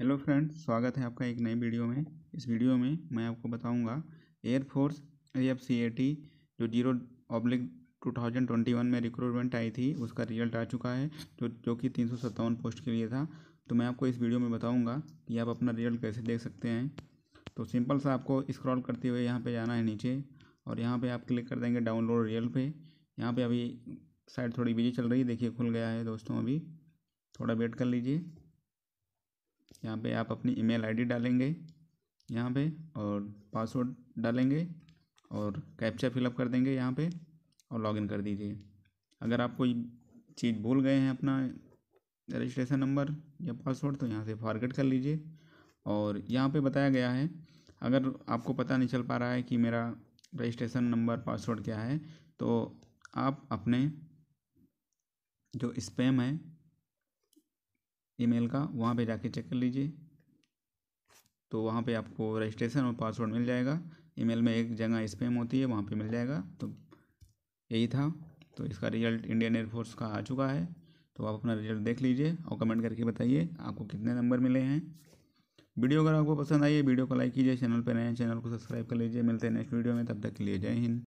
hello friends स्वागत है आपका एक नई वीडियो में इस वीडियो में मैं आपको बताऊंगा air force A F C A T जो zero oblique two thousand twenty one में रिक्रूटमेंट आई थी उसका रिजल्ट आ चुका है जो जो कि तीन सौ सत्तावन पोस्ट के लिए था तो मैं आपको इस वीडियो में बताऊंगा कि आप अपना रिजल्ट कैसे देख सकते हैं तो सिंपल सा आपको स्क्रॉल करते हुए यहाँ पर जाना है नीचे और यहाँ पर आप क्लिक कर देंगे डाउनलोड रिजल्ट पर यहाँ पर अभी साइड थोड़ी बिजी चल रही है देखिए खुल गया है दोस्तों अभी थोड़ा वेट कर लीजिए यहाँ पे आप अपनी ईमेल आईडी डालेंगे यहाँ पे और पासवर्ड डालेंगे और कैप्चा फिलअप कर देंगे यहाँ पे और लॉगिन कर दीजिए अगर आप कोई चीज़ भूल गए हैं अपना रजिस्ट्रेशन नंबर या पासवर्ड तो यहाँ से फॉरगेट कर लीजिए और यहाँ पे बताया गया है अगर आपको पता नहीं चल पा रहा है कि मेरा रजिस्ट्रेशन नंबर पासवर्ड क्या है तो आप अपने जो स्पैम है ईमेल का वहाँ पे जाके चेक कर लीजिए तो वहाँ पे आपको रजिस्ट्रेशन और पासवर्ड मिल जाएगा ईमेल में एक जगह स्पेम होती है वहाँ पे मिल जाएगा तो यही था तो इसका रिजल्ट इंडियन एयरफोर्स का आ चुका है तो आप अपना रिजल्ट देख लीजिए और कमेंट करके बताइए आपको कितने नंबर मिले हैं वीडियो अगर आपको पसंद आई है वीडियो को लाइक कीजिए चैनल पर नए चैनल को सब्सक्राइब कर लीजिए मिलते हैं नेक्स्ट वीडियो में तब तक के लिए जय हिंद